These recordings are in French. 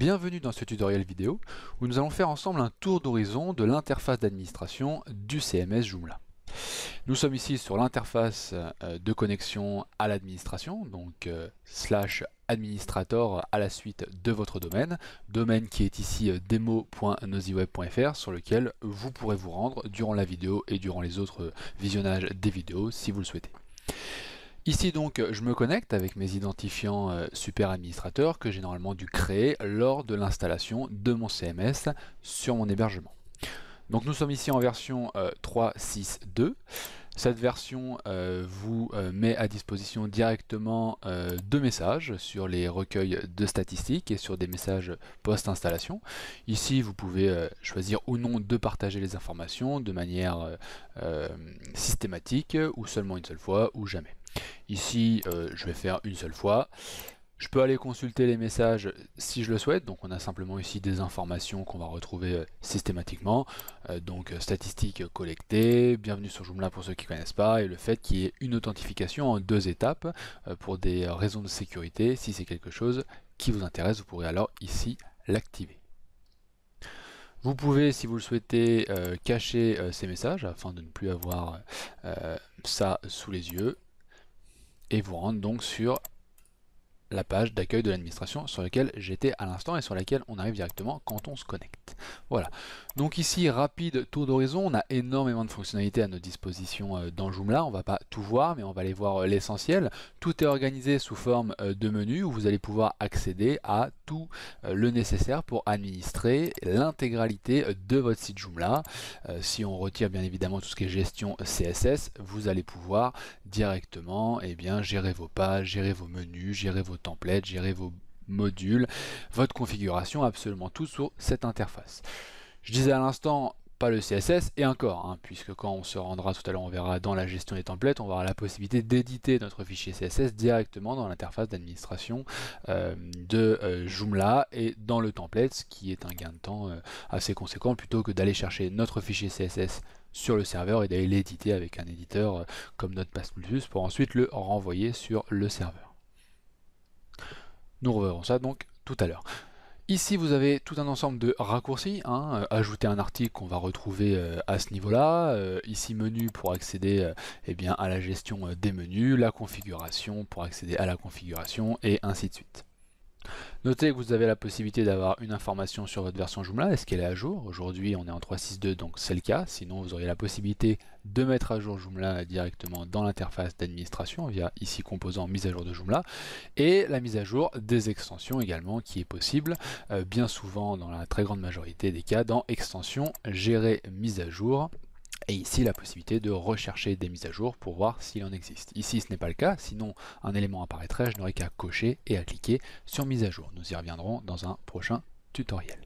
bienvenue dans ce tutoriel vidéo où nous allons faire ensemble un tour d'horizon de l'interface d'administration du CMS Joomla. Nous sommes ici sur l'interface euh, de connexion à l'administration, donc euh, slash administrator à la suite de votre domaine, domaine qui est ici euh, demo.nosyweb.fr sur lequel vous pourrez vous rendre durant la vidéo et durant les autres visionnages des vidéos si vous le souhaitez. Ici donc je me connecte avec mes identifiants euh, super administrateurs que j'ai normalement dû créer lors de l'installation de mon CMS sur mon hébergement. Donc nous sommes ici en version 3.6.2. Euh, Cette version euh, vous met à disposition directement deux messages sur les recueils de statistiques et sur des messages post-installation. Ici, vous pouvez choisir ou non de partager les informations de manière systématique ou seulement une seule fois ou jamais. Ici, euh, je vais faire une seule fois. Je peux aller consulter les messages si je le souhaite. Donc on a simplement ici des informations qu'on va retrouver euh, systématiquement. Euh, donc statistiques collectées, bienvenue sur Joomla pour ceux qui ne connaissent pas, et le fait qu'il y ait une authentification en deux étapes pour des raisons de sécurité. Si c'est quelque chose qui vous intéresse, vous pourrez alors ici l'activer. Vous pouvez, si vous le souhaitez, cacher ces messages afin de ne plus avoir ça sous les yeux et vous rentrez donc sur la page d'accueil de l'administration sur laquelle j'étais à l'instant et sur laquelle on arrive directement quand on se connecte. Voilà. Donc ici, rapide tour d'horizon, on a énormément de fonctionnalités à notre disposition euh, dans Joomla. On va pas tout voir, mais on va aller voir euh, l'essentiel. Tout est organisé sous forme euh, de menu où vous allez pouvoir accéder à tout le nécessaire pour administrer l'intégralité de votre site Joomla. Si on retire bien évidemment tout ce qui est gestion CSS, vous allez pouvoir directement et eh bien, gérer vos pages, gérer vos menus, gérer vos templates, gérer vos modules, votre configuration, absolument tout sur cette interface. Je disais à l'instant, pas le CSS et encore, hein, puisque quand on se rendra tout à l'heure, on verra dans la gestion des templates, on aura la possibilité d'éditer notre fichier CSS directement dans l'interface d'administration euh, de euh, Joomla et dans le template, ce qui est un gain de temps euh, assez conséquent plutôt que d'aller chercher notre fichier CSS sur le serveur et d'aller l'éditer avec un éditeur comme notre Plus pour ensuite le renvoyer sur le serveur. Nous reverrons ça donc tout à l'heure. Ici, vous avez tout un ensemble de raccourcis. Hein, euh, ajouter un article qu'on va retrouver euh, à ce niveau-là. Euh, ici, menu pour accéder eh bien, à la gestion des menus. La configuration pour accéder à la configuration et ainsi de suite. Notez que vous avez la possibilité d'avoir une information sur votre version Joomla, est-ce qu'elle est à jour Aujourd'hui on est en 3.6.2 donc c'est le cas, sinon vous auriez la possibilité de mettre à jour Joomla directement dans l'interface d'administration via ici composant mise à jour de Joomla et la mise à jour des extensions également qui est possible euh, bien souvent dans la très grande majorité des cas dans extensions gérer mise à jour et ici la possibilité de rechercher des mises à jour pour voir s'il en existe. Ici ce n'est pas le cas, sinon un élément apparaîtrait, je n'aurai qu'à cocher et à cliquer sur mise à jour. Nous y reviendrons dans un prochain tutoriel.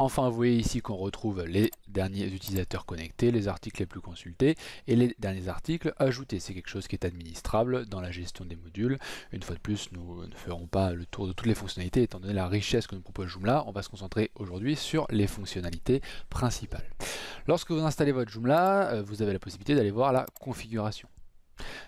Enfin, vous voyez ici qu'on retrouve les derniers utilisateurs connectés, les articles les plus consultés et les derniers articles ajoutés. C'est quelque chose qui est administrable dans la gestion des modules. Une fois de plus, nous ne ferons pas le tour de toutes les fonctionnalités étant donné la richesse que nous propose Joomla. On va se concentrer aujourd'hui sur les fonctionnalités principales. Lorsque vous installez votre Joomla, euh, vous avez la possibilité d'aller voir la configuration.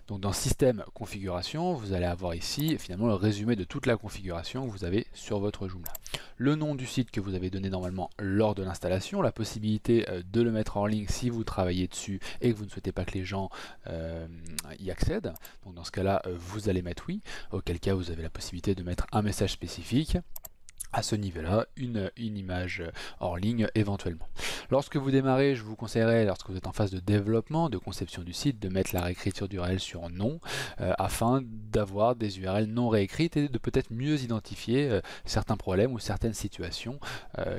Donc dans système configuration, vous allez avoir ici finalement le résumé de toute la configuration que vous avez sur votre Joomla le nom du site que vous avez donné normalement lors de l'installation, la possibilité euh, de le mettre en ligne si vous travaillez dessus et que vous ne souhaitez pas que les gens euh, y accèdent. Donc dans ce cas-là, euh, vous allez mettre oui, auquel cas vous avez la possibilité de mettre un message spécifique à ce niveau-là une, image euh, hors ligne éventuellement. Lorsque vous démarrez, je vous conseillerais, lorsque vous êtes en phase de développement, de conception du site, de mettre la réécriture d'URL sur non, euh, afin d'avoir des URL non réécrites et de peut-être mieux identifier euh, certains problèmes ou certaines situations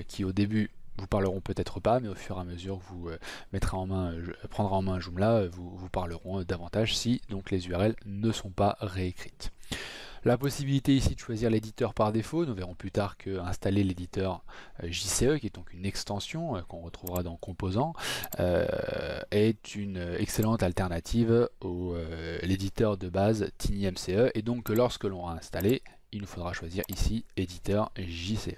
qui au début vous parleront peut-être pas, mais au fur et à mesure que vous mettrez en main, en main Joomla, vous, vous parleront davantage si donc les URL ne sont pas réécrites. La possibilité ici de choisir l'éditeur par défaut, nous verrons plus tard que installer l'éditeur euh, JCE, qui est donc une extension euh, qu'on retrouvera dans Composants, euh, est une excellente alternative au l'éditeur de base TinyMCE, et donc lorsque l'on aura installé, il nous faudra choisir ici éditeur JCE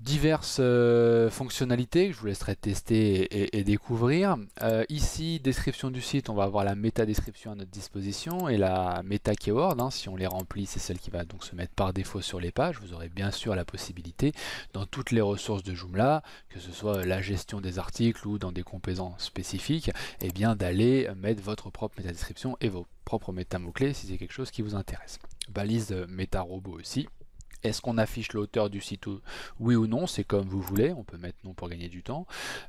diverses euh, fonctionnalités que je vous laisserai tester et, découvrir. Euh, ici, description du site, on va avoir la méta description à notre disposition et la méta keyword, hein. si on les remplit, c'est celle qui va donc se mettre par défaut sur les pages. Vous aurez bien sûr la possibilité dans toutes les ressources de Joomla, que ce soit la gestion des articles ou dans des composants spécifiques, et eh bien d'aller mettre votre propre méta description et vos propres méta mots-clés si c'est quelque chose qui vous intéresse. Balise euh, méta robot aussi est-ce qu'on affiche l'auteur du site ou, oui ou non C'est comme vous voulez, on peut mettre non pour gagner du temps,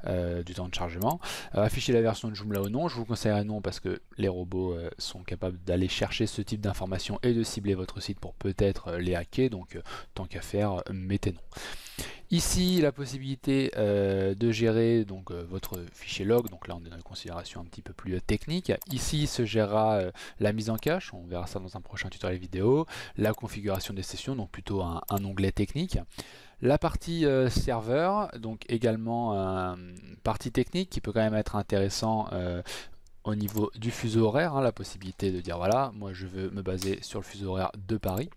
euh, du temps de chargement. Euh, afficher la version de Joomla ou non, je vous conseille non parce que les robots euh, sont capables d'aller chercher ce type d'informations et de cibler votre site pour peut-être les hacker, donc tant qu'à faire, mettez non. Ici, la possibilité euh, de gérer donc, euh, votre fichier log, donc là on est dans une considération un petit peu plus euh, technique. Ici se gérera la mise en cache, on verra ça dans un prochain tutoriel vidéo, la configuration des sessions, donc plutôt un, onglet technique. La partie serveur, donc également partie technique qui peut quand même être intéressant au niveau du fuseau horaire, hein, la possibilité de dire voilà, moi je veux me baser sur le fuseau horaire de Paris.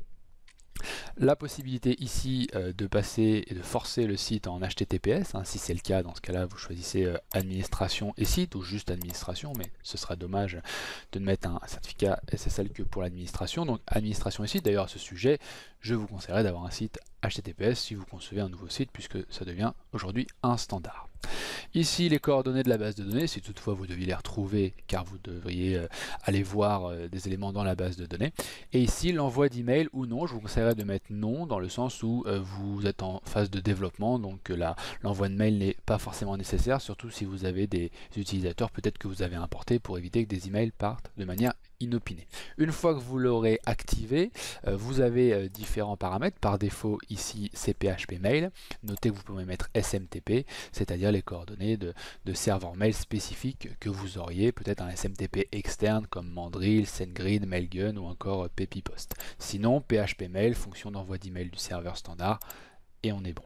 La possibilité ici euh, de passer et de forcer le site en HTTPS, hein, si c'est le cas, dans ce cas-là, vous choisissez euh, administration et site, ou juste administration, mais ce sera dommage de ne mettre un certificat SSL que pour l'administration. Donc administration et site, d'ailleurs à ce sujet, je vous conseillerais d'avoir un site HTTPS si vous concevez un nouveau site puisque ça devient aujourd'hui un standard. Ici les coordonnées de la base de données, si toutefois vous deviez les retrouver car vous devriez euh, aller voir euh, des éléments dans la base de données. Et ici l'envoi d'email ou non, je vous conseillerais de mettre non dans le sens où euh, vous êtes en phase de développement donc l'envoi de mail n'est pas forcément nécessaire surtout si vous avez des utilisateurs peut-être que vous avez importé, pour éviter que des emails partent de manière une fois que vous l'aurez activé, euh, vous avez euh, différents paramètres. Par défaut, ici, PHP mail. Notez que vous pouvez mettre SMTP, c'est-à-dire les coordonnées de, serveurs serveur mail spécifiques que vous auriez, peut-être un SMTP externe comme Mandrill, SendGrid, Mailgun ou encore euh, PepiPost. Sinon, PHP mail, fonction d'envoi d'email du serveur standard, et on est bon.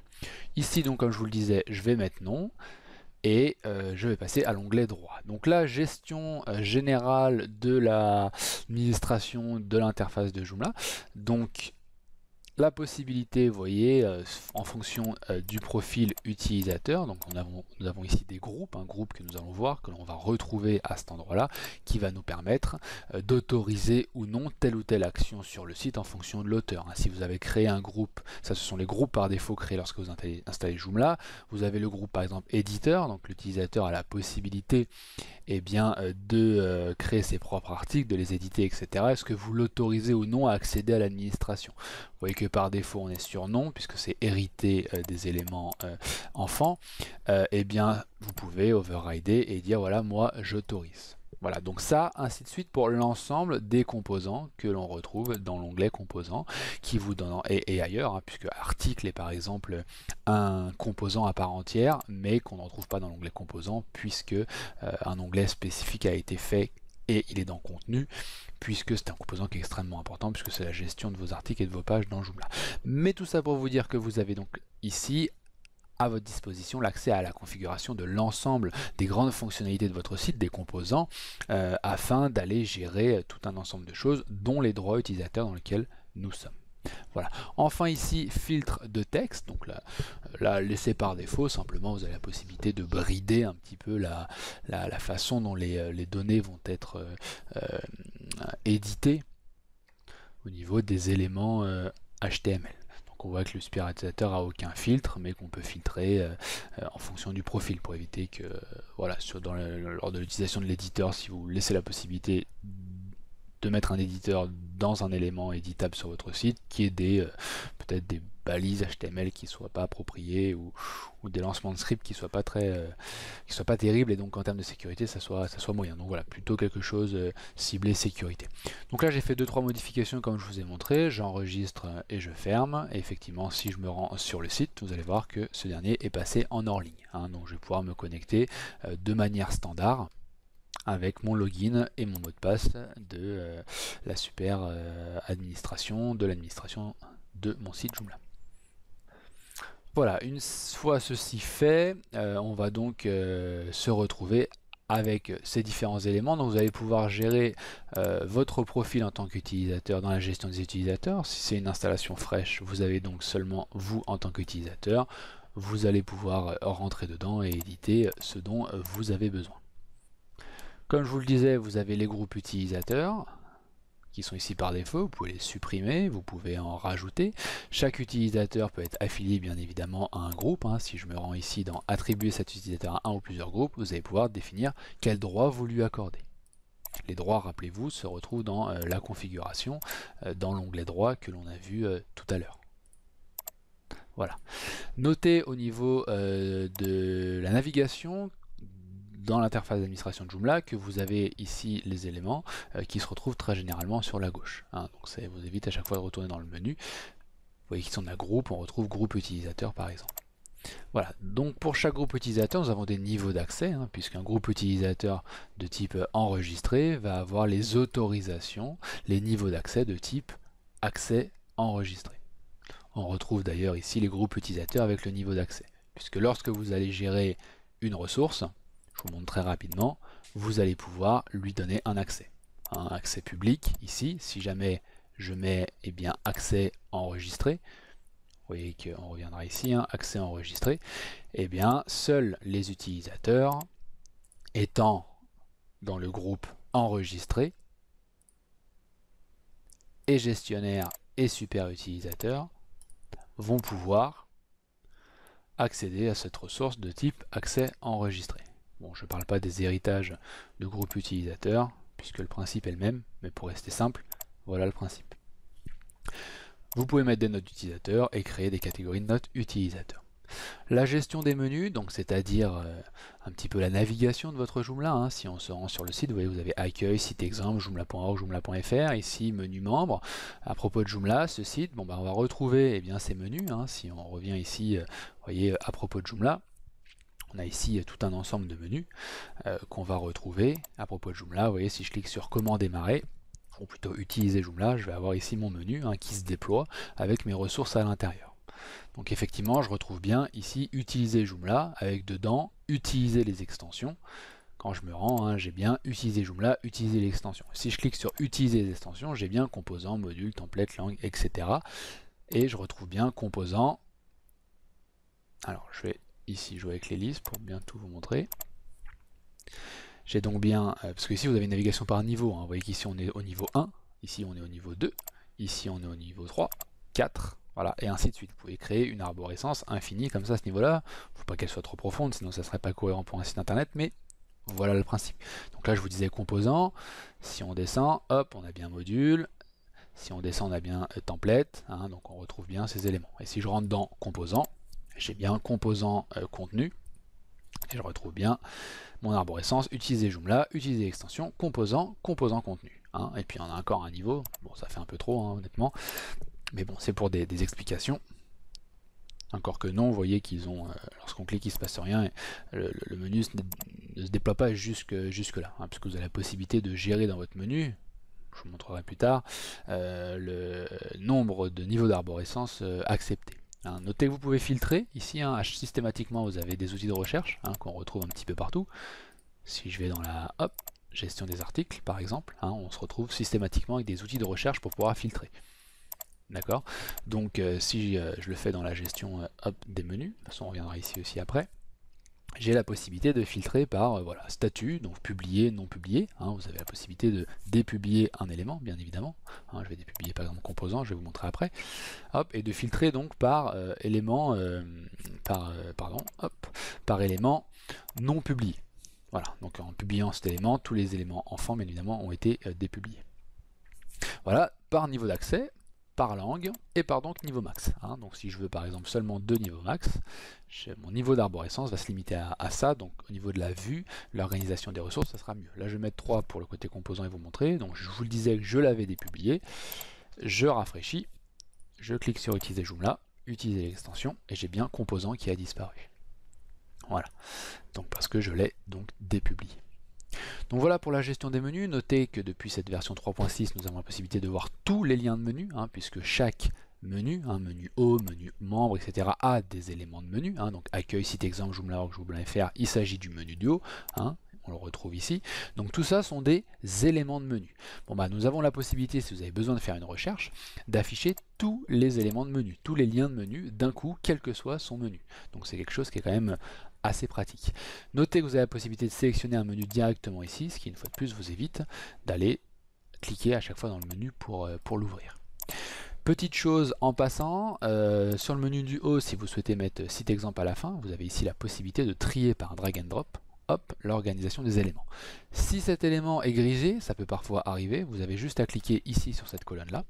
Ici, donc, comme je vous le disais, je vais mettre non et euh, je vais passer à l'onglet droit. Donc la gestion euh, générale de l'administration de l'interface de Joomla. Donc la possibilité, vous voyez, euh, en fonction euh, du profil utilisateur, donc nous avons ici des groupes, un groupe que nous allons voir, que l'on va retrouver à cet endroit-là, qui va nous permettre euh, d'autoriser ou non telle ou telle action sur le site en fonction de l'auteur. Hein. Si vous avez créé un groupe, ça ce sont les groupes par défaut créés lorsque vous installez, Joomla, vous avez le groupe par exemple éditeur, donc l'utilisateur a la possibilité eh bien, de créer ses propres articles, de les éditer, etc. Est-ce que vous l'autorisez ou non à accéder à l'administration vous voyez que par défaut, on est sur non, puisque c'est hérité euh, des éléments euh, enfants. Euh, eh bien, vous pouvez overrider et dire, voilà, moi, j'autorise. Voilà, donc ça, ainsi de suite, pour l'ensemble des composants que l'on retrouve dans l'onglet composants, qui vous donne, et, ailleurs, hein, puisque article est par exemple un composant à part entière, mais qu'on ne retrouve pas dans l'onglet composants, puisque un onglet spécifique a été fait et il est dans contenu, puisque c'est un composant qui est extrêmement important, puisque c'est la gestion de vos articles et de vos pages dans Joomla. Mais tout ça pour vous dire que vous avez donc ici à votre disposition l'accès à la configuration de l'ensemble des grandes fonctionnalités de votre site, des composants, euh, afin d'aller gérer tout un ensemble de choses, dont les droits utilisateurs dans lesquels nous sommes. Voilà. Enfin ici, filtre de texte. Donc là, euh, par défaut, simplement vous avez la possibilité de brider un petit peu la, façon dont euh, les, données vont être euh, éditées au niveau des éléments HTML. Donc on voit que le spiritateur a aucun filtre, mais qu'on peut filtrer en fonction du profil pour éviter que, voilà, sur, lors de l'utilisation de l'éditeur, si vous laissez la possibilité de mettre un éditeur dans un élément éditable sur votre site, qui est des euh, peut-être des balises HTML qui ne soient pas appropriées ou, des lancements de script qui ne soient pas très euh, qui soient pas terribles et donc en termes de sécurité ça soit ça soit moyen. Donc voilà, plutôt quelque chose euh, ciblé sécurité. Donc là j'ai fait 2-3 modifications comme je vous ai montré, j'enregistre et je ferme. Et effectivement si je me rends sur le site, vous allez voir que ce dernier est passé en hors ligne. Hein. donc je vais pouvoir me connecter de manière standard avec mon login et mon mot de passe de euh, la super euh, administration, de l'administration de mon site Joomla. Voilà, une fois ceci fait, euh, on va donc se retrouver avec ces différents éléments. Donc vous allez pouvoir gérer votre profil en tant qu'utilisateur dans la gestion des utilisateurs. Si c'est une installation fraîche, vous avez donc seulement vous en tant qu'utilisateur. Vous allez pouvoir rentrer dedans et éditer ce dont vous avez besoin. Comme je vous le disais, vous avez les groupes utilisateurs qui sont ici par défaut, vous pouvez les supprimer, vous pouvez en rajouter. Chaque utilisateur peut être affilié bien évidemment à un groupe. Hein. Si je me rends ici dans attribuer cet utilisateur à un ou plusieurs groupes, vous allez pouvoir définir quel droit vous lui accordez. Les droits, rappelez-vous, se retrouvent dans euh, la configuration, euh, dans l'onglet droit que l'on a vu euh, tout à l'heure. Voilà. Notez au niveau de la navigation dans l'interface d'administration de Joomla que vous avez ici les éléments euh, qui se retrouvent très généralement sur la gauche. Hein. donc ça vous évite à chaque fois de retourner dans le menu. Vous voyez qu'ils sont à groupe, on retrouve groupe utilisateur par exemple. Voilà, donc pour chaque groupe utilisateur, nous avons des niveaux d'accès, hein, puisqu'un groupe utilisateur de type enregistré va avoir les autorisations, les niveaux d'accès de type accès enregistré. On retrouve d'ailleurs ici les groupes utilisateurs avec le niveau d'accès, puisque lorsque vous allez gérer une ressource, je vous montre très rapidement, vous allez pouvoir lui donner un accès. Un accès public ici, si jamais je mets eh bien, accès enregistré, vous voyez qu'on reviendra ici, hein, accès enregistré, et eh bien seuls les utilisateurs étant dans le groupe enregistré et gestionnaire et super utilisateur vont pouvoir accéder à cette ressource de type accès enregistré. Bon, je ne parle pas des héritages de groupes utilisateurs, puisque le principe est le même, mais pour rester simple, voilà le principe. Vous pouvez mettre des notes utilisateurs et créer des catégories de notes utilisateurs. La gestion des menus, donc c'est-à-dire euh, un petit peu la navigation de votre Joomla. Hein, si on se rend sur le site, vous voyez, vous avez accueil, site exemple, joomla.org, joomla.fr, ici menu membre. À propos de Joomla, ce site, bon bah, on va retrouver eh bien ces menus. Hein, si on revient ici, euh, vous voyez, à propos de Joomla, on a ici tout un ensemble de menus euh, qu'on va retrouver à propos de Joomla. Vous voyez, si je clique sur comment démarrer, ou plutôt utiliser Joomla, je vais avoir ici mon menu hein, qui se déploie avec mes ressources à l'intérieur. Donc effectivement, je retrouve bien ici utiliser Joomla avec dedans utiliser les extensions. Quand je me rends, hein, j'ai bien utiliser Joomla, utiliser l'extension. Si je clique sur utiliser les extensions, j'ai bien composants, modules, templates, langues, etc. Et je retrouve bien composants Alors je vais ici, jouer avec l'hélice pour bien tout vous montrer. J'ai donc bien, euh, parce que ici vous avez une navigation par niveau, hein. vous voyez qu'ici on est au niveau 1, ici on est au niveau 2, ici on est au niveau 3, 4, voilà, et ainsi de suite. Vous pouvez créer une arborescence infinie comme ça à ce niveau-là, il ne faut pas qu'elle soit trop profonde, sinon ça serait pas cohérent pour un site internet, mais voilà le principe. Donc là je vous disais composants. si on descend, hop, on a bien module, si on descend on a bien euh, template, hein. donc on retrouve bien ces éléments. Et si je rentre dans composants j'ai bien composant euh, contenu, et je retrouve bien mon arborescence, utiliser Joomla, utiliser extension, composant, composant contenu. Hein. Et puis on a encore un niveau, bon ça fait un peu trop hein, honnêtement, mais bon c'est pour des, explications. Encore que non, vous voyez qu'ils ont, euh, lorsqu'on clique il se passe rien, et le, menu ne se déploie pas jusque, jusque là, hein, puisque vous avez la possibilité de gérer dans votre menu, je vous montrerai plus tard, euh, le nombre de niveaux d'arborescence acceptés. Hein, notez que vous pouvez filtrer. Ici, hein, systématiquement, vous avez des outils de recherche hein, qu'on retrouve un petit peu partout. Si je vais dans la gestion des articles, par exemple, on se retrouve systématiquement avec des outils de recherche pour pouvoir filtrer. D'accord Donc, euh, si euh, je le fais dans la gestion euh, des menus, de toute façon, on reviendra ici aussi après j'ai la possibilité de filtrer par euh, voilà, statut, donc publié, non publié. Hein, vous avez la possibilité de dépublier un élément, bien évidemment. Hein, je vais dépublier par exemple composant, je vais vous montrer après. Hop, et de filtrer donc par euh, élément, euh, par, pardon, par élément non publié. Voilà, donc en publiant cet élément, tous les éléments enfants, bien évidemment, ont été dépubliés. Voilà, par niveau d'accès, par langue et par donc niveau max. Hein. Donc si je veux par exemple seulement deux niveaux max, mon niveau d'arborescence va se limiter à, ça, donc au niveau de la vue, l'organisation des ressources, ça sera mieux. Là je vais mettre 3 pour le côté composant et vous montrer, donc je vous le disais que je l'avais dépublié, je rafraîchis, je clique sur utiliser Joomla, utiliser l'extension, et j'ai bien composant qui a disparu. Voilà, donc parce que je l'ai donc dépublié. Donc voilà pour la gestion des menus. Notez que depuis cette version 3.6, nous avons la possibilité de voir tous les liens de menus, hein, puisque chaque menu, un hein, menu haut, menu membre, etc. a des éléments de menu. Hein. donc accueil, site exemple, joomla.org, faire. il s'agit du menu du haut. on le retrouve ici. Donc tout ça sont des éléments de menu. Bon bah nous avons la possibilité, si vous avez besoin de faire une recherche, d'afficher tous les éléments de menu, tous les liens de menu d'un coup, quel que soit son menu. Donc c'est quelque chose qui est quand même assez pratique. Notez que vous avez la possibilité de sélectionner un menu directement ici, ce qui une fois de plus vous évite d'aller cliquer à chaque fois dans le menu pour, euh, l'ouvrir. Petite chose en passant, euh, sur le menu du haut, si vous souhaitez mettre euh, site exemple à la fin, vous avez ici la possibilité de trier par drag and drop hop, l'organisation des éléments. Si cet élément est grisé, ça peut parfois arriver, vous avez juste à cliquer ici sur cette colonne-là.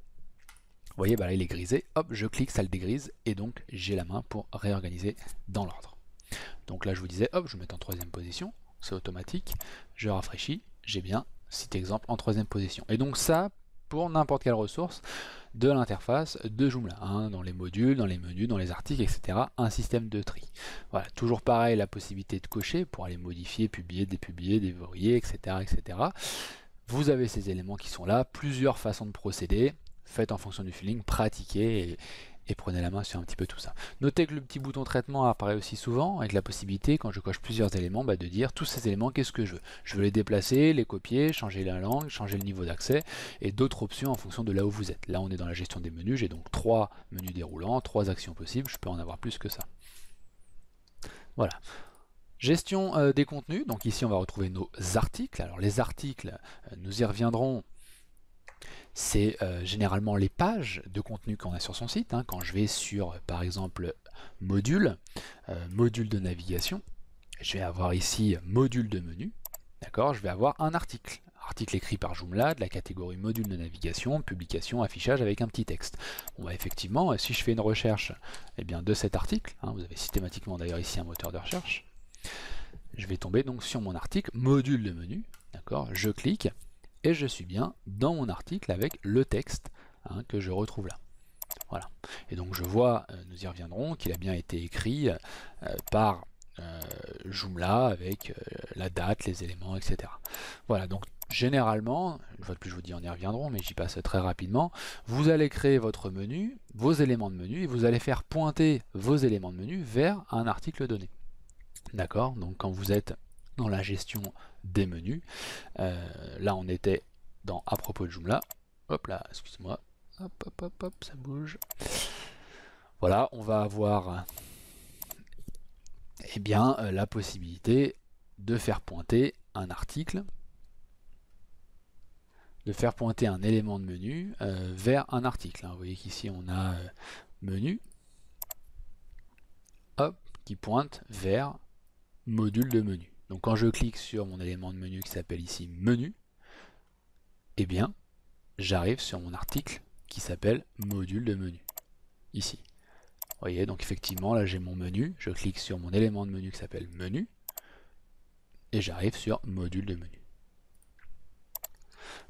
Vous voyez, bah là, il est grisé, hop, je clique, ça le dégrise, et donc j'ai la main pour réorganiser dans l'ordre. Donc là, je vous disais, hop, je vais mettre en troisième position, c'est automatique, je rafraîchis, j'ai bien site exemple en troisième position. Et donc ça, pour n'importe quelle ressource de l'interface de Joomla, hein, dans les modules, dans les menus, dans les articles, etc. Un système de tri. Voilà, toujours pareil, la possibilité de cocher pour aller modifier, publier, dépublier, dévorier, etc., etc. Vous avez ces éléments qui sont là, plusieurs façons de procéder. Faites en fonction du feeling, pratiquez et, et prenez la main sur un petit peu tout ça. Notez que le petit bouton traitement apparaît aussi souvent avec la possibilité quand je coche plusieurs éléments bah, de dire tous ces éléments qu'est-ce que je veux. Je veux les déplacer, les copier, changer la langue, changer le niveau d'accès et d'autres options en fonction de là où vous êtes. Là on est dans la gestion des menus, j'ai donc trois menus déroulants, trois actions possibles, je peux en avoir plus que ça. Voilà. Gestion euh, des contenus, donc ici on va retrouver nos articles. Alors les articles, euh, nous y reviendrons c'est euh, généralement les pages de contenu qu'on a sur son site. Hein. Quand je vais sur, par exemple, module, euh, module de navigation, je vais avoir ici module de menu, d'accord Je vais avoir un article, article écrit par Joomla de la catégorie module de navigation, publication, affichage avec un petit texte. On va bah, effectivement, euh, si je fais une recherche eh bien, de cet article, hein, vous avez systématiquement d'ailleurs ici un moteur de recherche, je vais tomber donc sur mon article module de menu, d'accord Je clique et je suis bien dans mon article avec le texte hein, que je retrouve là. Voilà. Et donc je vois, euh, nous y reviendrons, qu'il a bien été écrit euh, par euh, Joomla avec la date, les éléments, etc. Voilà, donc généralement, une fois de plus je vous dis on y reviendrons, mais j'y passe très rapidement, vous allez créer votre menu, vos éléments de menu, et vous allez faire pointer vos éléments de menu vers un article donné. D'accord Donc quand vous êtes dans la gestion des menus. Euh, là, on était dans à propos de Joomla. Hop là, excuse-moi. Hop, hop, hop, hop, ça bouge. Voilà, on va avoir eh bien, euh, la possibilité de faire pointer un article, de faire pointer un élément de menu euh, vers un article. Hein. Vous voyez qu'ici, on a menu, hop, qui pointe vers module de menu. Donc quand je clique sur mon élément de menu qui s'appelle ici menu, eh bien j'arrive sur mon article qui s'appelle module de menu. Ici. Vous voyez, donc effectivement là j'ai mon menu, je clique sur mon élément de menu qui s'appelle menu, et j'arrive sur module de menu.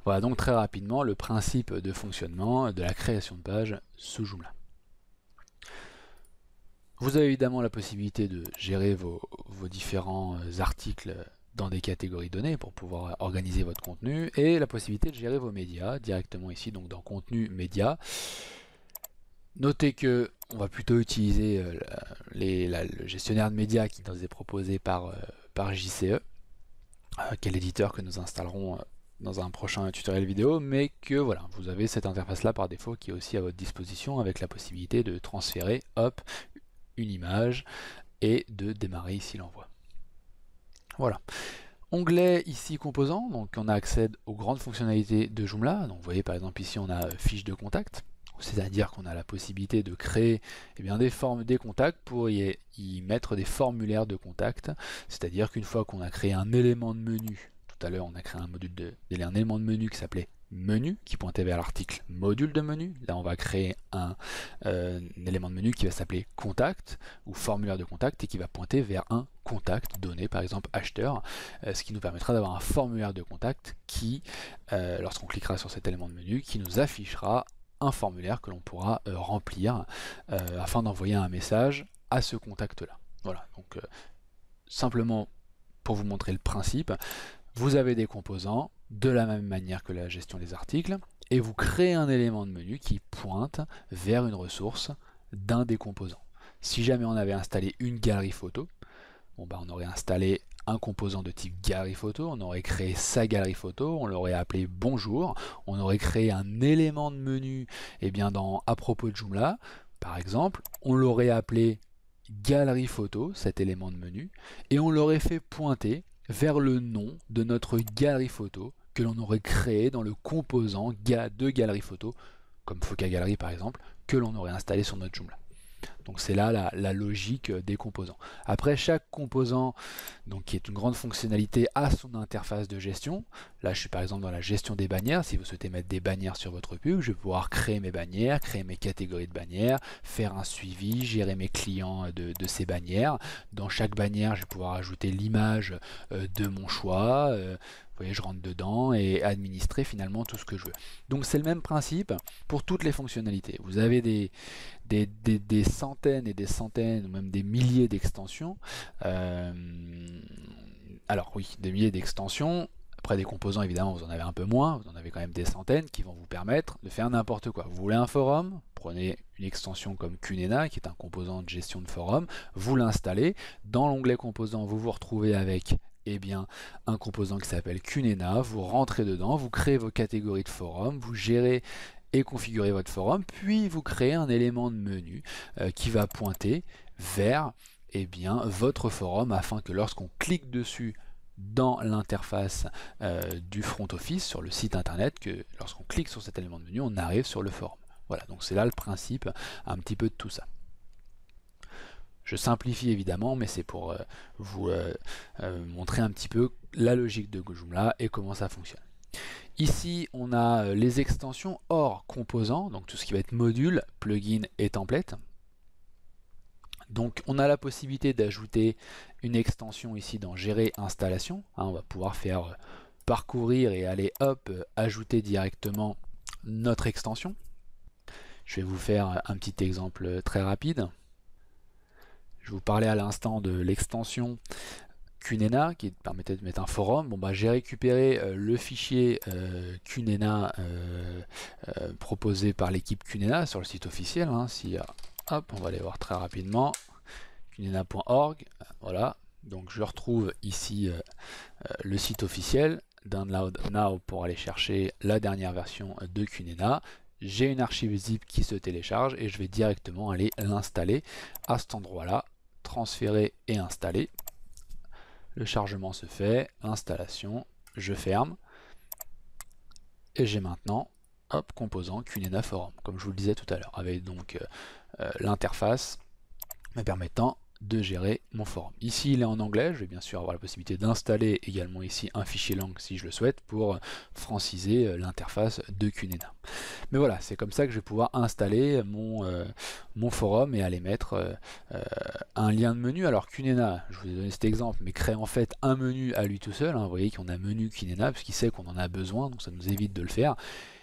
Voilà donc très rapidement le principe de fonctionnement de la création de page sous Joomla. Vous avez évidemment la possibilité de gérer vos, différents euh, articles dans des catégories données pour pouvoir organiser votre contenu et la possibilité de gérer vos médias directement ici, donc dans contenu Médias. Notez que on va plutôt utiliser euh, le gestionnaire de médias qui nous est proposé par, euh, par JCE, quel éditeur que nous installerons dans un prochain tutoriel vidéo, mais que voilà, vous avez cette interface là par défaut qui est aussi à votre disposition avec la possibilité de transférer hop une image et de démarrer ici l'envoi. Voilà. Onglet ici composants, donc on a accès aux grandes fonctionnalités de Joomla. Donc vous voyez par exemple ici on a euh, fiche de contact, c'est-à-dire qu'on a la possibilité de créer et eh bien, des formes, des contacts pour y, mettre des formulaires de contact. C'est-à-dire qu'une fois qu'on a créé un élément de menu, tout à l'heure on a créé un module de, élément de menu qui s'appelait menu qui pointait vers l'article module de menu. Là, on va créer euh, un, élément de menu qui va s'appeler contact ou formulaire de contact et qui va pointer vers un contact donné, par exemple acheteur, euh, ce qui nous permettra d'avoir un formulaire de contact qui, euh, lorsqu'on cliquera sur cet élément de menu, qui nous affichera un formulaire que l'on pourra remplir afin d'envoyer un message à ce contact-là. Voilà, donc simplement pour vous montrer le principe, vous avez des composants de la même manière que la gestion des articles et vous créez un élément de menu qui pointe vers une ressource d'un des composants. Si jamais on avait installé une galerie photo, bon bah, on aurait installé un composant de type galerie photo, on aurait créé sa galerie photo, on l'aurait appelé bonjour, on aurait créé un élément de menu et eh bien dans à propos de Joomla, par exemple, on l'aurait appelé galerie photo, cet élément de menu, et on l'aurait fait pointer vers le nom de notre galerie photo que l'on aurait créé dans le composant de galerie photo, comme Foca Galerie par exemple, que l'on aurait installé sur notre Joomla. Donc c'est là la, logique euh, des composants. Après chaque composant, donc qui est une grande fonctionnalité, a son interface de gestion. Là je suis par exemple dans la gestion des bannières. Si vous souhaitez mettre des bannières sur votre pub, je vais pouvoir créer mes bannières, créer mes catégories de bannières, faire un suivi, gérer mes clients euh, de, de ces bannières. Dans chaque bannière, je vais pouvoir ajouter l'image euh, de mon choix, vous voyez, je rentre dedans et administrer finalement tout ce que je veux. Donc c'est le même principe pour toutes les fonctionnalités. Vous avez des, des, centaines et des centaines, ou même des milliers d'extensions. Euh, alors oui, des milliers d'extensions. Après des composants, évidemment, vous en avez un peu moins, vous en avez quand même des centaines qui vont vous permettre de faire n'importe quoi. Vous voulez un forum, prenez une extension comme Cunena, qui est un composant de gestion de forum, vous l'installez, dans l'onglet composants vous vous retrouvez avec eh bien, un composant qui s'appelle Cunena. Vous rentrez dedans, vous créez vos catégories de forums, vous gérez et configurez votre forum, puis vous créez un élément de menu euh, qui va pointer vers eh bien, votre forum afin que lorsqu'on clique dessus dans l'interface euh, du front office sur le site internet que lorsqu'on clique sur cet élément de menu on arrive sur le forum. Voilà, donc c'est là le principe un petit peu de tout ça. Je simplifie évidemment, mais c'est pour euh, vous euh, euh, montrer un petit peu la logique de Gojumla et comment ça fonctionne. Ici, on a les extensions hors composants, donc tout ce qui va être module, plugin et template. Donc on a la possibilité d'ajouter une extension ici dans gérer installation. Hein, on va pouvoir faire parcourir et aller hop, ajouter directement notre extension. Je vais vous faire un petit exemple très rapide. Je vous parlais à l'instant de l'extension Cunena qui permettait de mettre un forum. Bon bah j'ai récupéré euh, le fichier euh, Cunena euh, proposé par l'équipe Cunena sur le site officiel. Hein. on va aller voir très rapidement cunena.org. Voilà. Donc je retrouve ici le site officiel download now pour aller chercher la dernière version de Cunena. J'ai une archive zip qui se télécharge et je vais directement aller l'installer à cet endroit-là transférer et installer. Le chargement se fait, installation, je ferme. Et j'ai maintenant, hop, composant Cunena Forum, comme je vous le disais tout à l'heure, avec donc euh, euh, l'interface me permettant de gérer mon forum. Ici, il est en anglais. Je vais bien sûr avoir la possibilité d'installer également ici un fichier langue si je le souhaite pour franciser euh, l'interface de Cunena. Mais voilà, c'est comme ça que je vais pouvoir installer mon, euh, mon forum et aller mettre euh, un lien de menu. Alors Cunena, je vous ai donné cet exemple, mais crée en fait un menu à lui tout seul. Hein. Vous voyez qu'on a menu Cunena puisqu'il sait qu'on en a besoin, donc ça nous évite de le faire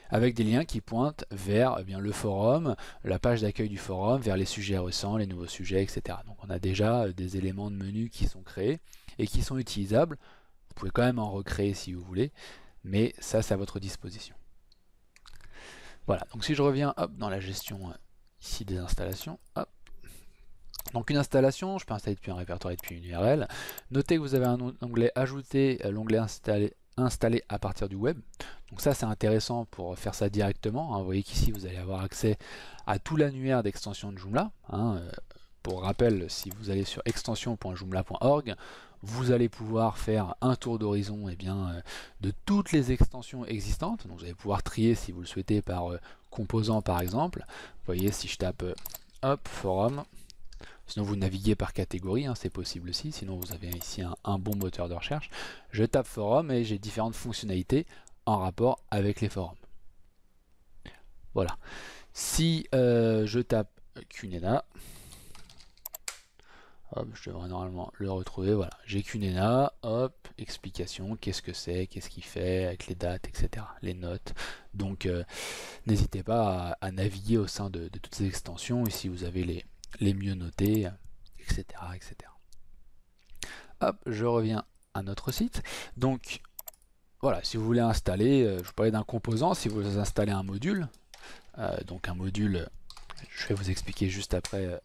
avec des liens qui pointent vers eh le forum, la page d'accueil du forum, vers les sujets récents, les nouveaux sujets, etc. Donc on a déjà euh, des éléments de menu qui sont créés et qui sont utilisables. Vous pouvez quand même en recréer si vous voulez, mais ça c'est à votre disposition. Voilà, donc si je reviens dans la gestion euh, ici des installations, donc une installation, je peux installer depuis un répertoire et depuis une URL. Notez que vous avez un onglet ajouter, euh, l'onglet installer installé à partir du web. Donc ça c'est intéressant pour faire ça directement. Hein. Vous voyez qu'ici vous allez avoir accès à tout l'annuaire d'extension de Joomla. Hein. Pour rappel, si vous allez sur extension.joomla.org, vous allez pouvoir faire un tour d'horizon et eh bien, euh, de toutes les extensions existantes. Donc vous allez pouvoir trier si vous le souhaitez par euh, composant par exemple. Vous voyez si je tape euh, hop forum, Sinon, vous naviguez par catégorie, hein, c'est possible aussi. Sinon, vous avez ici un, bon moteur de recherche. Je tape forum et j'ai différentes fonctionnalités en rapport avec les forums. Voilà. Si euh, je tape Cunena, hop, je devrais normalement le retrouver. Voilà, j'ai Cunena, hop, explication, qu'est-ce que c'est, qu'est-ce qu'il fait, avec les dates, etc., les notes. Donc, euh, n'hésitez pas à, naviguer au sein de, toutes ces extensions. Ici, vous avez les, les mieux notés, etc. etc. Hop, je reviens à notre site. Donc voilà, si vous voulez installer, euh, je vous parlais d'un composant, si vous installez un module, euh, donc un module, je vais vous expliquer juste après euh,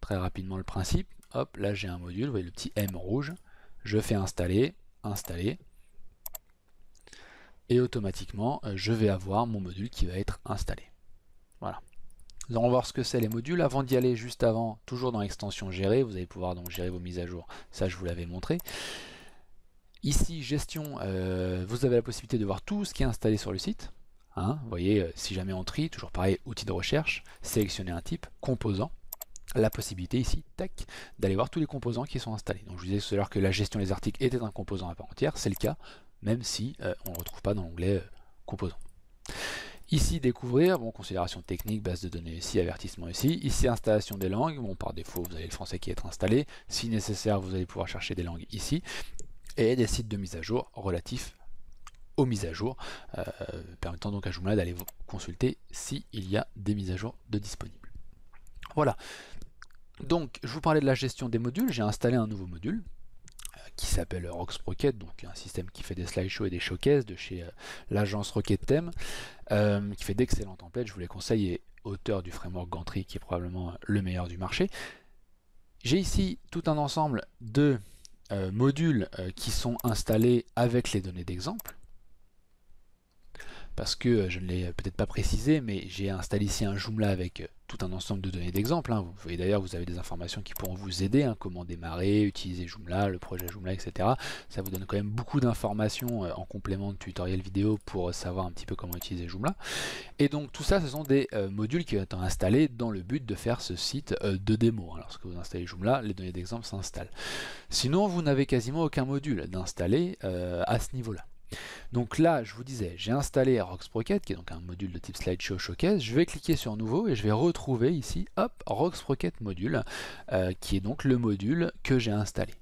très rapidement le principe. Hop, là j'ai un module, vous voyez le petit M rouge, je fais installer, installer, et automatiquement je vais avoir mon module qui va être installé. Voilà. Nous allons voir ce que c'est les modules. Avant d'y aller, juste avant, toujours dans l'extension gérer, vous allez pouvoir donc gérer vos mises à jour. Ça, je vous l'avais montré. Ici, gestion, euh, vous avez la possibilité de voir tout ce qui est installé sur le site. Hein, vous voyez, euh, si jamais on trie, toujours pareil, outil de recherche, sélectionner un type, composant, la possibilité ici, tac, d'aller voir tous les composants qui sont installés. Donc je vous disais tout à l'heure que la gestion des articles était un composant à part entière, c'est le cas, même si euh, on ne le retrouve pas dans l'onglet Composants ». composant. Ici, découvrir, bon, considération technique, base de données ici, avertissement ici. Ici, installation des langues, bon, par défaut, vous avez le français qui est installé. Si nécessaire, vous allez pouvoir chercher des langues ici. Et des sites de mise à jour relatifs aux mises à jour, euh, permettant donc à Joomla d'aller consulter s'il y a des mises à jour de disponibles. Voilà. Donc, je vous parlais de la gestion des modules. J'ai installé un nouveau module qui s'appelle Rox donc un système qui fait des slideshows et des showcases de chez euh, l'agence Rocket euh, qui fait d'excellents templates, je vous les conseille, et auteur du framework Gantry qui est probablement le meilleur du marché. J'ai ici tout un ensemble de euh, modules qui sont installés avec les données d'exemple parce que euh, je ne l'ai peut-être pas précisé, mais j'ai installé ici un Joomla avec euh, tout un ensemble de données d'exemple. Hein. Vous voyez d'ailleurs, vous avez des informations qui pourront vous aider, hein, comment démarrer, utiliser Joomla, le projet Joomla, etc. Ça vous donne quand même beaucoup d'informations euh, en complément de tutoriel vidéo pour savoir un petit peu comment utiliser Joomla. Et donc tout ça, ce sont des modules qui vont être installés dans le but de faire ce site de démo. Hein. lorsque vous installez Joomla, les données d'exemple s'installent. Sinon, vous n'avez quasiment aucun module d'installer à ce niveau-là. Donc là, je vous disais, j'ai installé Rocksprocket, qui est donc un module de type Slideshow Showcase. Je vais cliquer sur Nouveau et je vais retrouver ici, hop, Sprocket Module, euh, qui est donc le module que j'ai installé.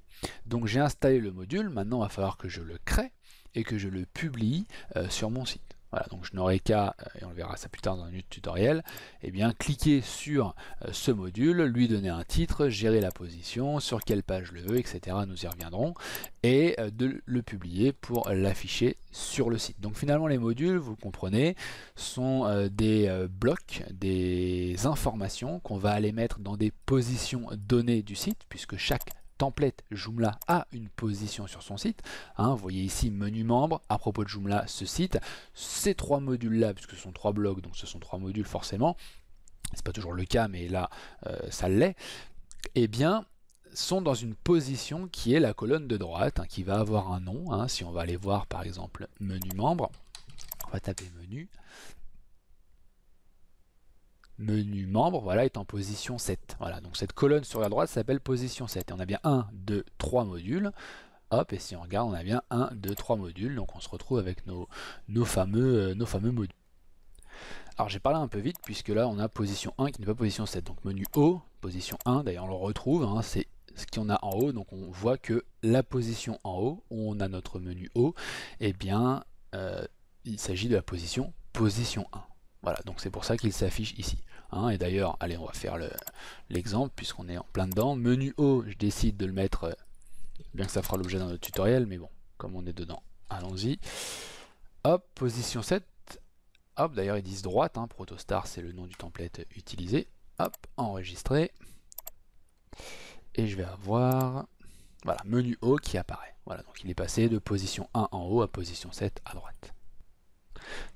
Donc j'ai installé le module, maintenant il va falloir que je le crée et que je le publie euh, sur mon site. Voilà, donc je n'aurai qu'à, euh, et on le verra ça plus tard dans un autre tutoriel, eh bien cliquer sur euh, ce module, lui donner un titre, gérer la position, sur quelle page le veut, etc. Nous y reviendrons, et euh, de le publier pour l'afficher sur le site. Donc finalement les modules, vous comprenez, sont des blocs, des informations qu'on va aller mettre dans des positions données du site, puisque chaque template Joomla a une position sur son site. Hein, vous voyez ici menu membre, à propos de Joomla, ce site. Ces trois modules-là, puisque ce sont trois blocs, donc ce sont trois modules forcément, c'est pas toujours le cas, mais là, euh, ça l'est, eh bien, sont dans une position qui est la colonne de droite, hein, qui va avoir un nom. Hein. si on va aller voir, par exemple, menu membre, on va taper menu, menu membre voilà, est en position 7. Voilà, donc cette colonne sur la droite s'appelle position 7. Et on a bien 1, 2, 3 modules. Hop, et si on regarde, on a bien 1, 2, 3 modules. Donc on se retrouve avec nos, nos fameux, euh, nos fameux modules. Alors j'ai parlé un peu vite puisque là on a position 1 qui n'est pas position 7. Donc menu haut, position 1, d'ailleurs on le retrouve, hein, c'est ce qu'on a en haut. Donc on voit que la position en haut, où on a notre menu haut, et eh bien euh, il s'agit de la position position 1. Voilà, donc c'est pour ça qu'il s'affiche ici. Hein, et d'ailleurs, allez, on va faire l'exemple puisqu'on est en plein dedans. Menu haut, je décide de le mettre, euh, bien que ça fera l'objet d'un autre tutoriel, mais bon, comme on est dedans, allons-y. Hop, position 7. Hop, d'ailleurs, ils disent droite, hein, Protostar, c'est le nom du template utilisé. Hop, enregistré. Et je vais avoir, voilà, menu haut qui apparaît. Voilà, donc il est passé de position 1 en haut à position 7 à droite.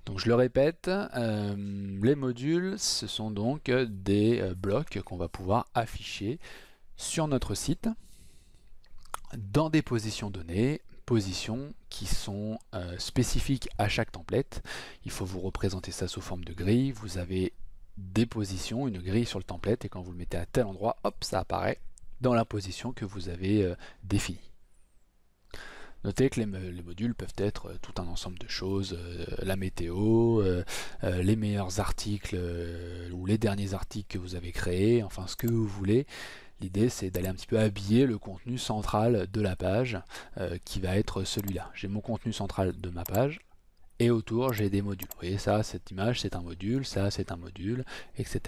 Donc je le répète, euh, les modules, ce sont donc des euh, blocs qu'on va pouvoir afficher sur notre site dans des positions données, positions qui sont euh, spécifiques à chaque template. Il faut vous représenter ça sous forme de grille. Vous avez des positions, une grille sur le template et quand vous le mettez à tel endroit, hop, ça apparaît dans la position que vous avez définie. Notez que les, modules peuvent être euh, tout un ensemble de choses, euh, la météo, euh, les meilleurs articles ou les derniers articles que vous avez créés, enfin ce que vous voulez. L'idée c'est d'aller un petit peu habiller le contenu central de la page qui va être celui-là. J'ai mon contenu central de ma page, et autour j'ai des modules. Vous voyez ça, cette image c'est un module, ça c'est un module, etc.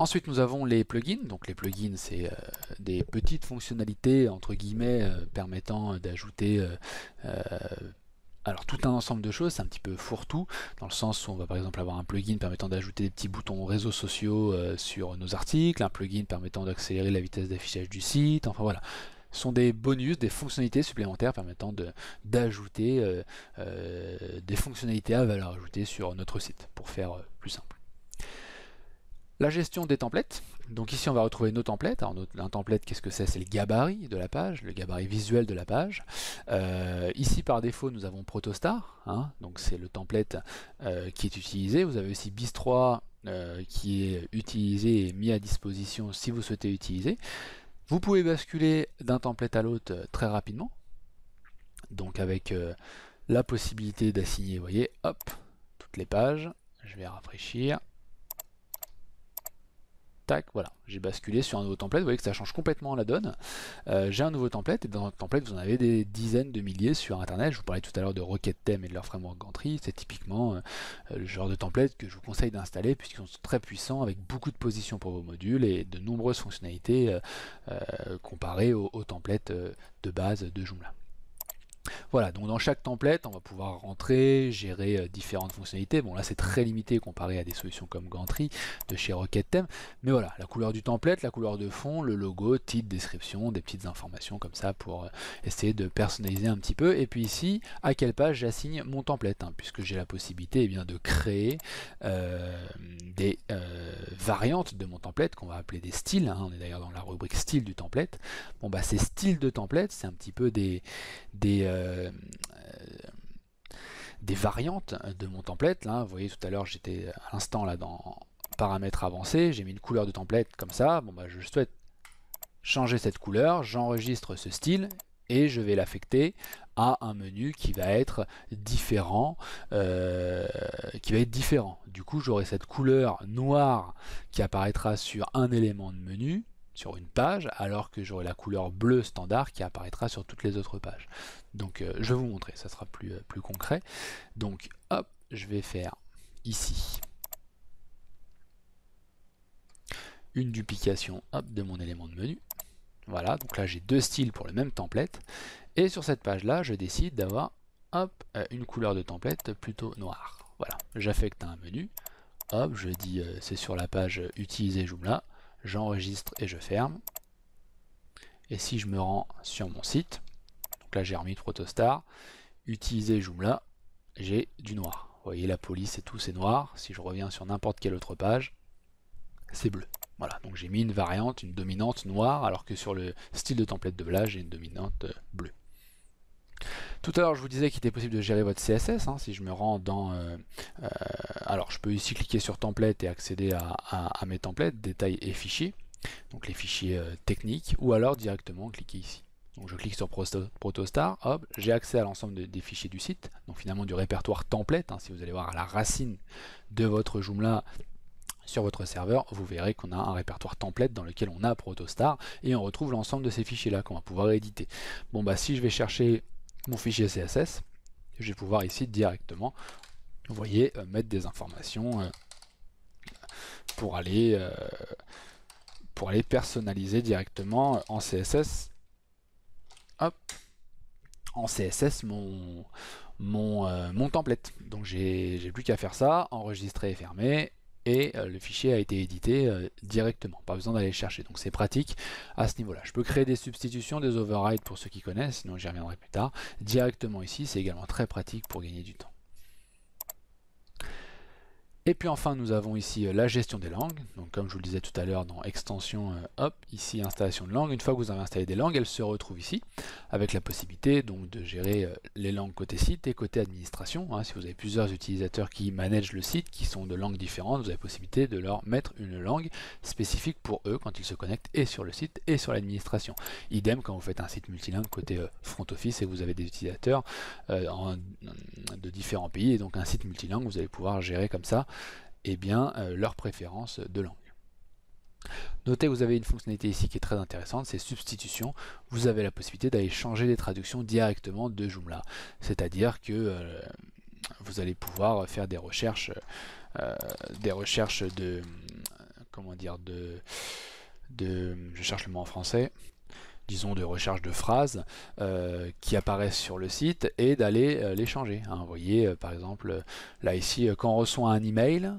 Ensuite, nous avons les plugins. Donc les plugins, c'est euh, des petites fonctionnalités, entre guillemets, euh, permettant euh, d'ajouter... alors tout un ensemble de choses, c'est un petit peu fourre-tout, dans le sens où on va par exemple avoir un plugin permettant d'ajouter des petits boutons réseaux sociaux sur nos articles, un plugin permettant d'accélérer la vitesse d'affichage du site, enfin voilà, sont des bonus, des fonctionnalités supplémentaires permettant d'ajouter des fonctionnalités à valeur ajoutée sur notre site, pour faire plus simple. La gestion des templates. Donc ici, on va retrouver nos templates. un template, qu'est-ce que c'est C'est le gabarit de la page, le gabarit visuel de la page. Euh, ici, par défaut, nous avons Protostar. Hein. donc c'est le template euh, qui est utilisé. Vous avez aussi BIS3 euh, qui est utilisé et mis à disposition si vous souhaitez utiliser. Vous pouvez basculer d'un template à l'autre très rapidement. Donc avec la possibilité d'assigner, vous voyez, hop, toutes les pages. Je vais rafraîchir voilà, j'ai basculé sur un nouveau template, vous voyez que ça change complètement la donne. Euh, j'ai un nouveau template, et dans notre template, vous en avez des dizaines de milliers sur Internet. Je vous parlais tout à l'heure de Rocket Theme et de leur framework Gantry, c'est typiquement euh, euh, le genre de template que je vous conseille d'installer, puisqu'ils sont très puissants, avec beaucoup de positions pour vos modules et de nombreuses fonctionnalités comparées aux templates de base de Joomla. Voilà, donc dans chaque template, on va pouvoir rentrer, gérer euh, différentes fonctionnalités. Bon là c'est très limité comparé à des solutions comme Gantry de chez Rocket Mais voilà, la couleur du template, la couleur de fond, le logo, titre, description, des petites informations comme ça pour euh, essayer de personnaliser un petit peu. Et puis ici, à quelle page j'assigne mon template, hein, puisque j'ai la possibilité eh bien, de créer euh, des variantes de mon template qu'on va appeler des styles. Hein. On est d'ailleurs dans la rubrique style du template. Bon bah ces styles de template, c'est un petit peu des... des euh, des variantes de mon template. Là. Vous voyez tout à l'heure j'étais à l'instant là dans paramètres avancés, j'ai mis une couleur de template comme ça. Bon bah je souhaite changer cette couleur, j'enregistre ce style et je vais l'affecter à un menu qui va être différent euh, qui va être différent du coup j'aurai cette couleur noire qui apparaîtra sur un élément de menu sur une page, alors que j'aurai la couleur bleue standard qui apparaîtra sur toutes les autres pages. Donc euh, je vais vous montrer, ça sera plus, euh, plus concret. Donc hop, je vais faire ici une duplication hop, de mon élément de menu. Voilà, donc là j'ai deux styles pour le même template. Et sur cette page-là, je décide d'avoir euh, une couleur de template plutôt noire. Voilà, j'affecte un menu. Hop, je dis c'est sur la page utiliser Joomla j'enregistre et je ferme. Et si je me rends sur mon site, donc là j'ai remis Protostar, utiliser Joomla, j'ai du noir. Vous voyez la police et tout c'est noir. Si je reviens sur n'importe quelle autre page, c'est bleu. Voilà, donc j'ai mis une variante, une dominante noire, alors que sur le style de template de blage, j'ai une dominante euh, bleue. Tout à l'heure, je vous disais qu'il était possible de gérer votre CSS. Hein, si je me rends dans... Euh, euh, alors, je peux ici cliquer sur template et accéder à, mes templates, détails et fichiers. Donc les fichiers euh, techniques, ou alors directement cliquer ici. Donc je clique sur Protostar, hop, j'ai accès à l'ensemble des fichiers du site, donc finalement du répertoire template, hein, si vous allez voir à la racine de votre Joomla sur votre serveur, vous verrez qu'on a un répertoire template dans lequel on a Protostar, et on retrouve l'ensemble de ces fichiers-là qu'on va pouvoir éditer. Bon bah si je vais chercher mon fichier CSS. je vais pouvoir ici directement, vous voyez, euh, mettre des informations euh, pour, aller, euh, pour aller personnaliser directement en CSS. Hop en CSS mon, mon, mon template. Donc j'ai plus qu'à faire ça, enregistrer et fermer, et euh, le fichier a été édité euh, directement, pas besoin d'aller le chercher. Donc c'est pratique à ce niveau-là. Je peux créer des substitutions, des overrides pour ceux qui connaissent, sinon j'y reviendrai plus tard. Directement ici, c'est également très pratique pour gagner du temps. Et puis enfin, nous avons ici euh, la gestion des langues. Donc comme je vous le disais tout à l'heure dans extension, euh, hop, ici installation de langue. Une fois que vous avez installé des langues, elles se retrouvent ici avec la possibilité donc de gérer euh, les langues côté site et côté administration. Hein. si vous avez plusieurs utilisateurs qui managent le site, qui sont de langues différentes, vous avez la possibilité de leur mettre une langue spécifique pour eux quand ils se connectent et sur le site et sur l'administration. Idem quand vous faites un site multilingue côté front office et vous avez des utilisateurs en, différents pays. Et donc un site multilingue, vous allez pouvoir gérer comme ça et eh bien, euh, leurs préférences de langue. Notez vous avez une fonctionnalité ici qui est très intéressante, c'est substitution. Vous avez la possibilité d'aller changer les traductions directement de Joomla. C'est-à-dire que euh, vous allez pouvoir faire des recherches, euh, des recherches de, comment dire, de, de, je cherche le mot en français, disons, de recherche de phrases euh, qui apparaissent sur le site et d'aller euh, les changer. Hein. Vous voyez, euh, par exemple, là ici, quand on reçoit un email,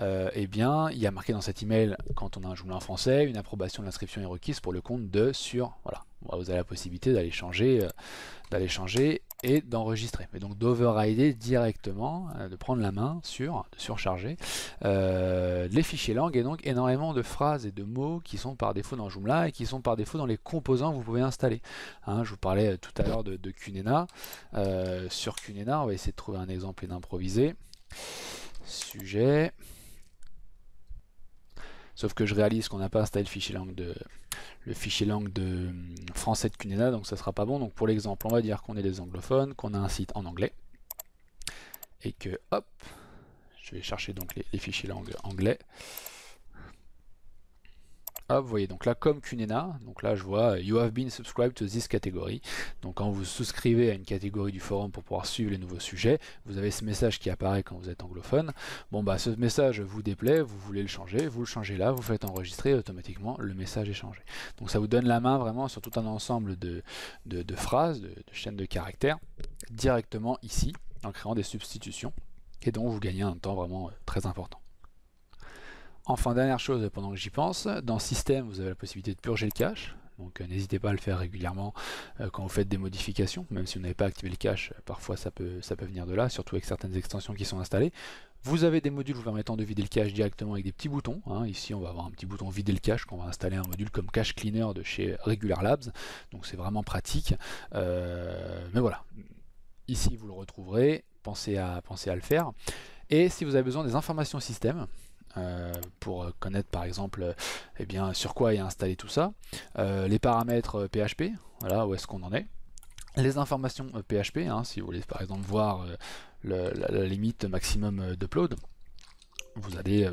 et eh bien, il y a marqué dans cet email, quand on a un en français, une approbation de l'inscription est requise pour le compte de sur. Voilà, vous avez la possibilité d'aller changer, d'aller changer et d'enregistrer. Mais donc d'overrider directement, euh, de prendre la main sur, de surcharger, euh, les fichiers langues et donc énormément de phrases et de mots qui sont par défaut dans Joomla et qui sont par défaut dans les composants que vous pouvez installer. Hein, je vous parlais euh, tout à l'heure de, de, Cunena. sur Cunena, on va essayer de trouver un exemple et d'improviser. Sujet. Sauf que je réalise qu'on n'a pas installé le fichier langue de, le fichier langue de euh, français de Cuneda, donc ça sera pas bon. Donc pour l'exemple, on va dire qu'on est des anglophones, qu'on a un site en anglais, et que hop, je vais chercher donc les, les fichiers langue anglais. Ah, vous voyez, donc là, comme Cunena, donc là, je vois euh, You have been subscribed to this category. Donc quand vous souscrivez à une catégorie du forum pour pouvoir suivre les nouveaux sujets, vous avez ce message qui apparaît quand vous êtes anglophone. Bon, bah, ce message vous déplaît, vous voulez le changer, vous le changez là, vous faites enregistrer, automatiquement, le message est changé. Donc ça vous donne la main vraiment sur tout un ensemble de, phrases, de chaînes de caractères, directement ici, en créant des substitutions, et donc vous gagnez un temps vraiment euh, très important. Enfin, dernière chose, pendant que j'y pense, dans Système, vous avez la possibilité de purger le cache. Donc euh, n'hésitez pas à le faire régulièrement euh, quand vous faites des modifications, même si vous n'avez pas activé le cache, euh, parfois ça peut, ça peut venir de là, surtout avec certaines extensions qui sont installées. Vous avez des modules vous permettant de vider le cache directement avec des petits boutons. Hein. Ici, on va avoir un petit bouton vider le cache qu'on va installer un module comme Cache Cleaner de chez Regular Labs. Donc c'est vraiment pratique. mais voilà, ici vous le retrouverez. Pensez à, pensez à le faire. Et si vous avez besoin des informations système, euh, pour connaître par exemple euh, eh bien, sur quoi est installé tout ça, euh, les paramètres PHP, voilà où est-ce qu'on en est, les informations PHP, hein, si vous voulez par exemple voir la, limite maximum d'upload, vous allez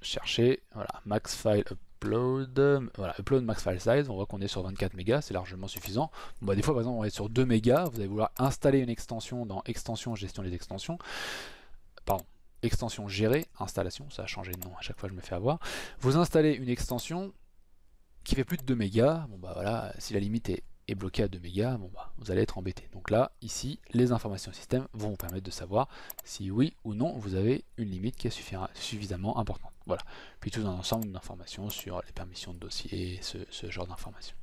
chercher max file upload, voilà, upload max file size, on voit qu'on est sur 24 mégas, c'est largement suffisant. Bah, des fois par exemple on est sur 2 mégas, vous allez vouloir installer une extension dans extension, gestion des extensions, pardon, extension gérée, installation, ça a changé de nom à chaque fois je me fais avoir, vous installez une extension qui fait plus de 2 mégas, bon bah voilà, si la limite est, bloquée à 2 mégas, bon bah, vous allez être embêté. Donc là, ici, les informations système vont vous permettre de savoir si oui ou non vous avez une limite qui est suffisamment importante. Voilà. Puis tout un ensemble d'informations sur les permissions de dossier, ce genre d'informations.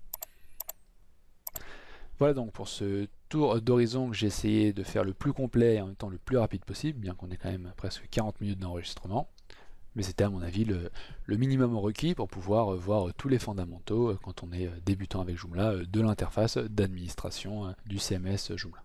Voilà donc pour ce tour d'horizon que j'ai essayé de faire le plus complet et en même temps le plus rapide possible, bien qu'on ait quand même presque 40 minutes d'enregistrement. Mais c'était à mon avis le, le, minimum requis pour pouvoir euh, voir euh, tous les fondamentaux euh, quand on est débutant avec Joomla de l'interface d'administration du CMS Joomla.